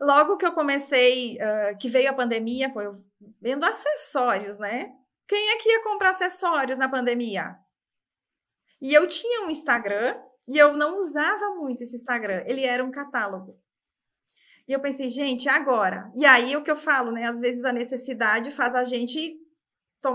Logo que eu comecei, uh, que veio a pandemia, pô, eu vendo acessórios, né? Quem é que ia comprar acessórios na pandemia? E eu tinha um Instagram e eu não usava muito esse Instagram, ele era um catálogo. E eu pensei, gente, agora. E aí o que eu falo, né? Às vezes a necessidade faz a gente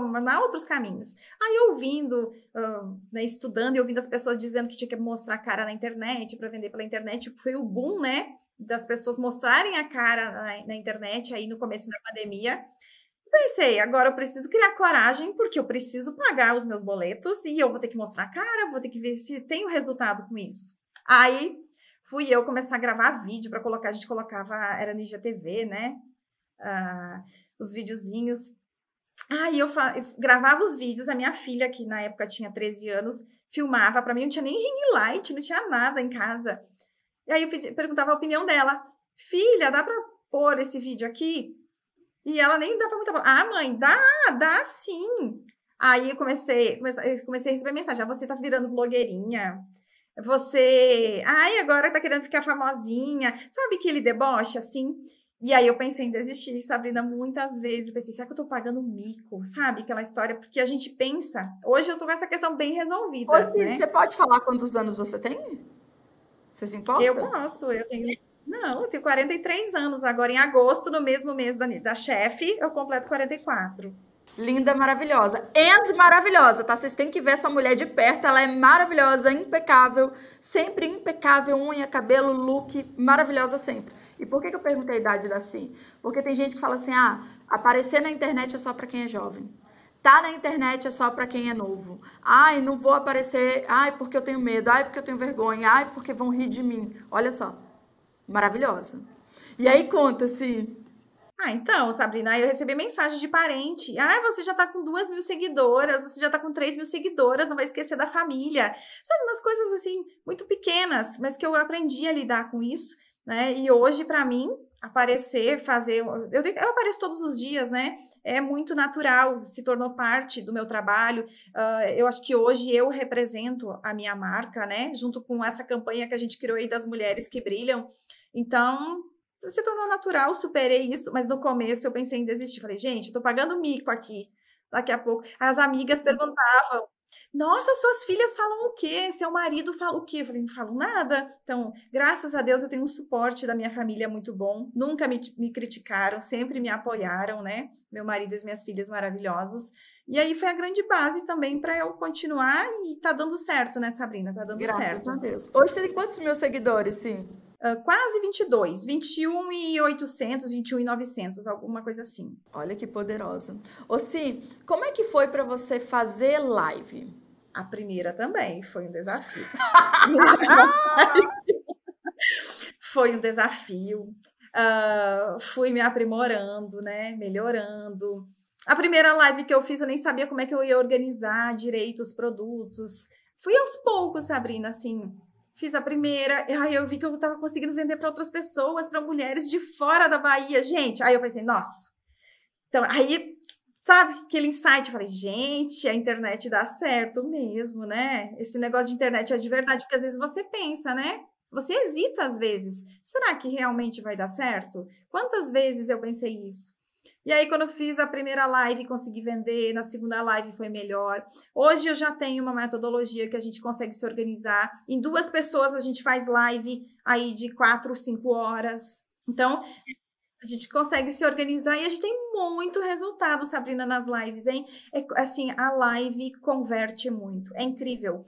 tornar outros caminhos. Aí ouvindo, uh, né, estudando e ouvindo as pessoas dizendo que tinha que mostrar a cara na internet para vender pela internet, tipo, foi o boom, né, das pessoas mostrarem a cara na, na internet aí no começo da pandemia. Pensei, agora eu preciso criar coragem porque eu preciso pagar os meus boletos e eu vou ter que mostrar a cara, vou ter que ver se tem o resultado com isso. Aí fui eu começar a gravar vídeo para colocar, a gente colocava, era no TV, né? Uh, os videozinhos Aí ah, eu, eu, gravava os vídeos, a minha filha, que na época tinha 13 anos, filmava para mim, não tinha nem ring light, não tinha nada em casa. E aí eu pedi, perguntava a opinião dela. Filha, dá para pôr esse vídeo aqui? E ela nem dava muita bola. Ah, mãe, dá, dá sim. Aí eu comecei, comecei, comecei a receber mensagem, ah, você tá virando blogueirinha, você, ai, agora tá querendo ficar famosinha. Sabe que ele deboche, assim? E aí eu pensei em desistir, Sabrina, muitas vezes. Eu pensei, será que eu tô pagando mico? Sabe? Aquela história, porque a gente pensa. Hoje eu tô com essa questão bem resolvida. Ô, né? você pode falar quantos anos você tem? Você se importa? Eu posso, eu tenho. Não, eu tenho 43 anos. Agora, em agosto, no mesmo mês da, da chefe, eu completo 44. Linda, maravilhosa. And maravilhosa, tá? Vocês têm que ver essa mulher de perto. Ela é maravilhosa, impecável. Sempre impecável, unha, cabelo, look. Maravilhosa sempre. E por que, que eu perguntei a idade da Sim? Porque tem gente que fala assim, ah, aparecer na internet é só para quem é jovem. Tá na internet é só para quem é novo. Ai, não vou aparecer. Ai, porque eu tenho medo. Ai, porque eu tenho vergonha. Ai, porque vão rir de mim. Olha só. Maravilhosa. E aí conta, Sim. Ah, então, Sabrina, aí eu recebi mensagem de parente. Ah, você já tá com duas mil seguidoras, você já tá com três mil seguidoras, não vai esquecer da família. Sabe, umas coisas assim, muito pequenas, mas que eu aprendi a lidar com isso, né? E hoje, para mim, aparecer, fazer. Eu, eu apareço todos os dias, né? É muito natural, se tornou parte do meu trabalho. Uh, eu acho que hoje eu represento a minha marca, né? Junto com essa campanha que a gente criou aí das mulheres que brilham. Então, se tornou natural, superei isso, mas no começo eu pensei em desistir. Falei, gente, tô pagando mico aqui. Daqui a pouco. As amigas perguntavam: Nossa, suas filhas falam o quê? Seu marido fala o quê? Eu falei, não falo nada. Então, graças a Deus, eu tenho um suporte da minha família muito bom. Nunca me, me criticaram, sempre me apoiaram, né? Meu marido e as minhas filhas maravilhosos. E aí foi a grande base também para eu continuar e tá dando certo, né, Sabrina? Tá dando graças certo. Graças a Deus. Hoje tem quantos mil seguidores, sim? Ah, quase 22, 21 e 800, 21 e 900, alguma coisa assim. Olha que poderosa. Ô, Sim, como é que foi para você fazer live? A primeira também foi um desafio. foi um desafio. Uh, fui me aprimorando, né? Melhorando. A primeira live que eu fiz, eu nem sabia como é que eu ia organizar direito os produtos. Fui aos poucos, Sabrina, assim, Fiz a primeira, aí eu vi que eu estava conseguindo vender para outras pessoas, para mulheres de fora da Bahia, gente. Aí eu pensei, nossa. Então, aí, sabe, aquele insight, eu falei, gente, a internet dá certo mesmo, né? Esse negócio de internet é de verdade, porque às vezes você pensa, né? Você hesita às vezes. Será que realmente vai dar certo? Quantas vezes eu pensei isso? E aí, quando eu fiz a primeira live, consegui vender, na segunda live foi melhor. Hoje eu já tenho uma metodologia que a gente consegue se organizar. Em duas pessoas a gente faz live aí de quatro, cinco horas. Então, a gente consegue se organizar e a gente tem muito resultado, Sabrina, nas lives, hein? É, assim, a live converte muito. É incrível.